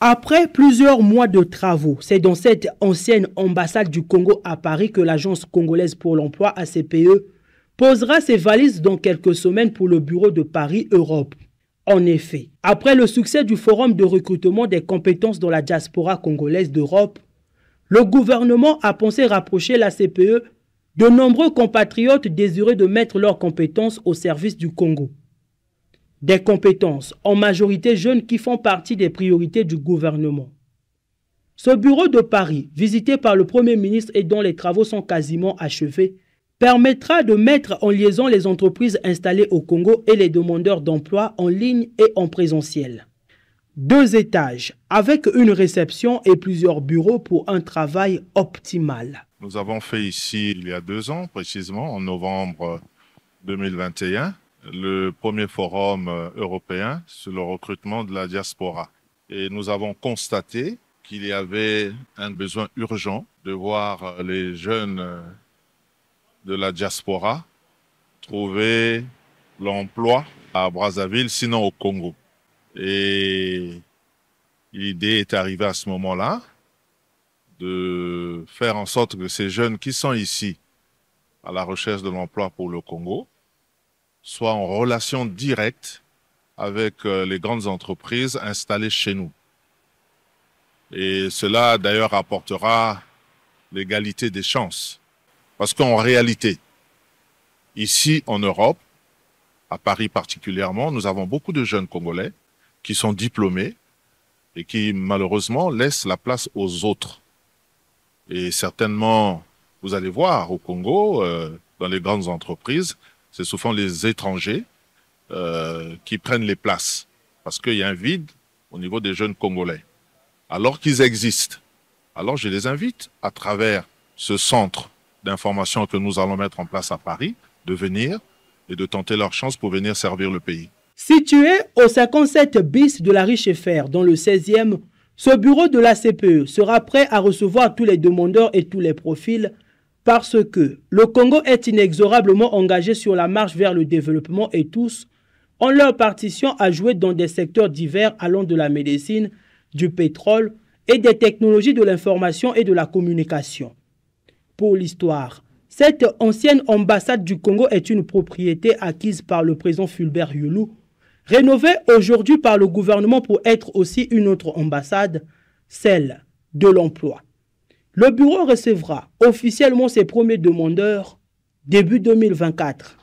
Après plusieurs mois de travaux, c'est dans cette ancienne ambassade du Congo à Paris que l'agence congolaise pour l'emploi ACPE posera ses valises dans quelques semaines pour le bureau de Paris Europe. En effet, après le succès du forum de recrutement des compétences dans la diaspora congolaise d'Europe, le gouvernement a pensé rapprocher la CPE de nombreux compatriotes désireux de mettre leurs compétences au service du Congo des compétences, en majorité jeunes, qui font partie des priorités du gouvernement. Ce bureau de Paris, visité par le Premier ministre et dont les travaux sont quasiment achevés, permettra de mettre en liaison les entreprises installées au Congo et les demandeurs d'emploi en ligne et en présentiel. Deux étages, avec une réception et plusieurs bureaux pour un travail optimal. Nous avons fait ici, il y a deux ans précisément, en novembre 2021, le premier forum euh, européen sur le recrutement de la diaspora. Et nous avons constaté qu'il y avait un besoin urgent de voir euh, les jeunes euh, de la diaspora trouver l'emploi à Brazzaville, sinon au Congo. Et l'idée est arrivée à ce moment-là de faire en sorte que ces jeunes qui sont ici à la recherche de l'emploi pour le Congo soit en relation directe avec euh, les grandes entreprises installées chez nous. Et cela, d'ailleurs, apportera l'égalité des chances. Parce qu'en réalité, ici en Europe, à Paris particulièrement, nous avons beaucoup de jeunes Congolais qui sont diplômés et qui malheureusement laissent la place aux autres. Et certainement, vous allez voir au Congo, euh, dans les grandes entreprises, c'est souvent les étrangers euh, qui prennent les places parce qu'il y a un vide au niveau des jeunes Congolais, alors qu'ils existent. Alors je les invite à travers ce centre d'information que nous allons mettre en place à Paris de venir et de tenter leur chance pour venir servir le pays. Situé au 57 bis de la Riche Fer, dans le 16e, ce bureau de la CPE sera prêt à recevoir tous les demandeurs et tous les profils parce que le Congo est inexorablement engagé sur la marche vers le développement et tous ont leur partition à jouer dans des secteurs divers allant de la médecine, du pétrole et des technologies de l'information et de la communication. Pour l'histoire, cette ancienne ambassade du Congo est une propriété acquise par le président Fulbert Yulou, rénovée aujourd'hui par le gouvernement pour être aussi une autre ambassade, celle de l'emploi. Le bureau recevra officiellement ses premiers demandeurs début 2024.